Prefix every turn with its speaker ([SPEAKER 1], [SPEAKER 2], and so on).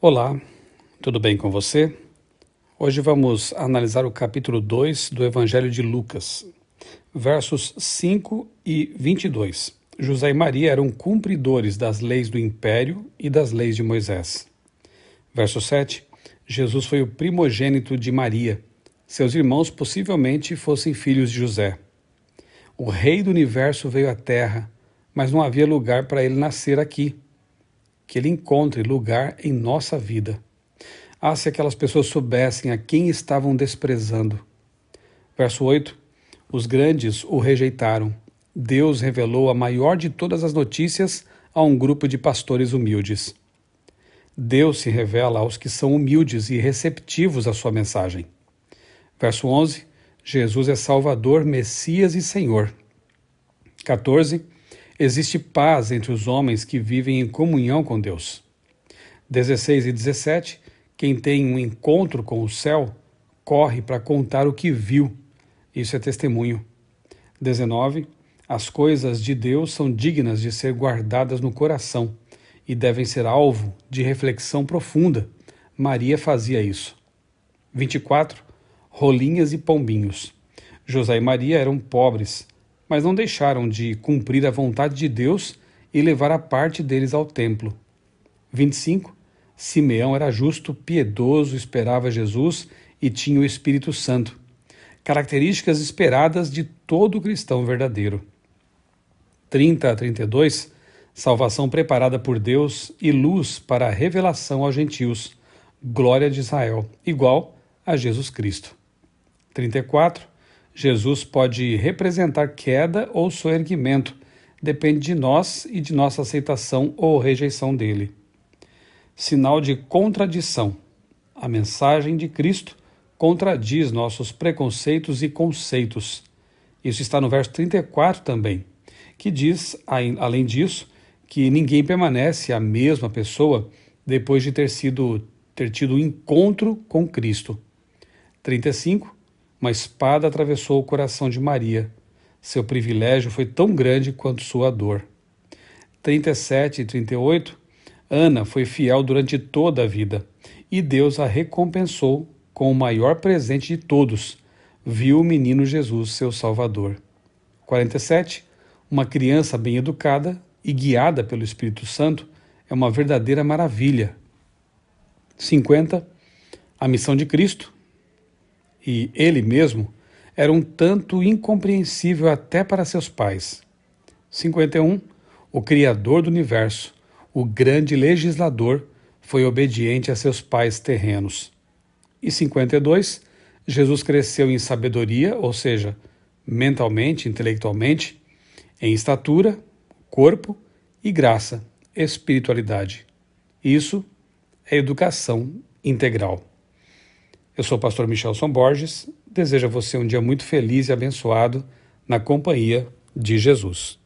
[SPEAKER 1] Olá, tudo bem com você? Hoje vamos analisar o capítulo 2 do Evangelho de Lucas, versos 5 e 22. José e Maria eram cumpridores das leis do império e das leis de Moisés. Verso 7. Jesus foi o primogênito de Maria. Seus irmãos possivelmente fossem filhos de José. O rei do universo veio à terra, mas não havia lugar para ele nascer aqui que ele encontre lugar em nossa vida. Ah, se aquelas pessoas soubessem a quem estavam desprezando. Verso 8: Os grandes o rejeitaram. Deus revelou a maior de todas as notícias a um grupo de pastores humildes. Deus se revela aos que são humildes e receptivos à sua mensagem. Verso 11: Jesus é Salvador, Messias e Senhor. 14: Existe paz entre os homens que vivem em comunhão com Deus. 16 e 17. Quem tem um encontro com o céu corre para contar o que viu. Isso é testemunho. 19. As coisas de Deus são dignas de ser guardadas no coração e devem ser alvo de reflexão profunda. Maria fazia isso. 24. Rolinhas e pombinhos. José e Maria eram pobres, mas não deixaram de cumprir a vontade de Deus e levar a parte deles ao templo. 25. Simeão era justo, piedoso, esperava Jesus e tinha o Espírito Santo. Características esperadas de todo cristão verdadeiro. 30 a 32. Salvação preparada por Deus e luz para a revelação aos gentios. Glória de Israel, igual a Jesus Cristo. 34 Jesus pode representar queda ou soerguimento, depende de nós e de nossa aceitação ou rejeição dele. Sinal de contradição. A mensagem de Cristo contradiz nossos preconceitos e conceitos. Isso está no verso 34 também, que diz, além disso, que ninguém permanece a mesma pessoa depois de ter sido ter tido um encontro com Cristo. 35 uma espada atravessou o coração de Maria. Seu privilégio foi tão grande quanto sua dor. 37 e 38 Ana foi fiel durante toda a vida e Deus a recompensou com o maior presente de todos. Viu o menino Jesus, seu Salvador. 47 Uma criança bem educada e guiada pelo Espírito Santo é uma verdadeira maravilha. 50 A missão de Cristo e ele mesmo era um tanto incompreensível até para seus pais. 51. O Criador do Universo, o grande legislador, foi obediente a seus pais terrenos. E 52. Jesus cresceu em sabedoria, ou seja, mentalmente, intelectualmente, em estatura, corpo e graça, espiritualidade. Isso é educação integral. Eu sou o pastor Michelson Borges. Desejo a você um dia muito feliz e abençoado na companhia de Jesus.